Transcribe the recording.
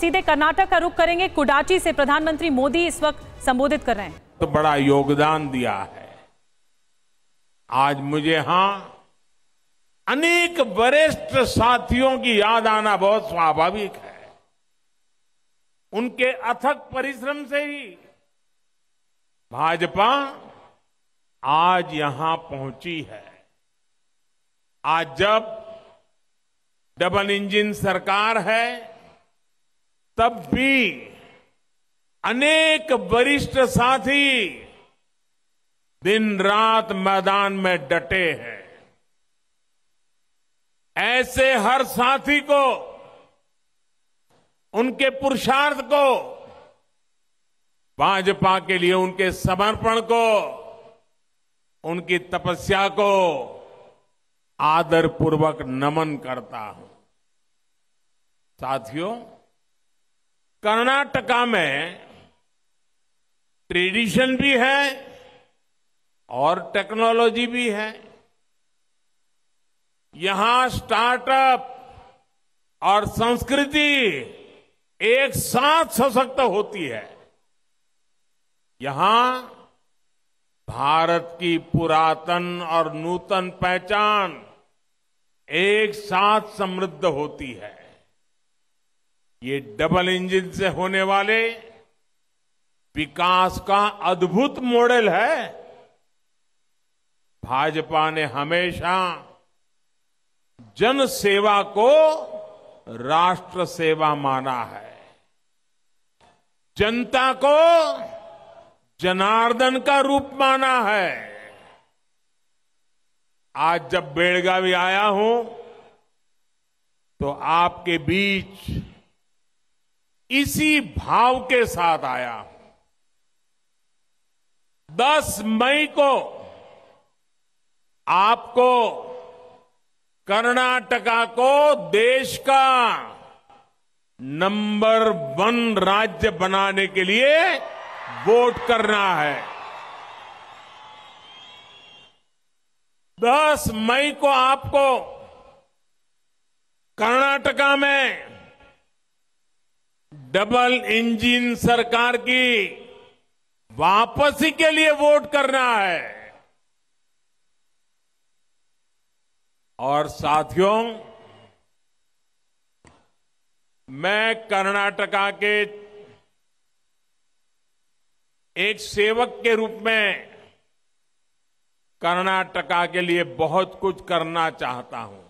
सीधे कर्नाटक का रुख करेंगे कुडाची से प्रधानमंत्री मोदी इस वक्त संबोधित कर रहे हैं तो बड़ा योगदान दिया है आज मुझे यहां अनेक वरिष्ठ साथियों की याद आना बहुत स्वाभाविक है उनके अथक परिश्रम से ही भाजपा आज यहां पहुंची है आज जब डबल इंजन सरकार है तब भी अनेक वरिष्ठ साथी दिन रात मैदान में डटे हैं ऐसे हर साथी को उनके पुरुषार्थ को भाजपा के लिए उनके समर्पण को उनकी तपस्या को आदरपूर्वक नमन करता हूं साथियों कर्नाटका में ट्रेडिशन भी है और टेक्नोलॉजी भी है यहां स्टार्टअप और संस्कृति एक साथ सशक्त होती है यहां भारत की पुरातन और नूतन पहचान एक साथ समृद्ध होती है ये डबल इंजन से होने वाले विकास का अद्भुत मॉडल है भाजपा ने हमेशा जन सेवा को राष्ट्र सेवा माना है जनता को जनार्दन का रूप माना है आज जब बेड़गावी आया हूं तो आपके बीच इसी भाव के साथ आया हूं दस मई को आपको कर्नाटका को देश का नंबर वन राज्य बनाने के लिए वोट करना है 10 मई को आपको कर्नाटका में डबल इंजन सरकार की वापसी के लिए वोट करना है और साथियों मैं कर्नाटका के एक सेवक के रूप में कर्नाटका के लिए बहुत कुछ करना चाहता हूं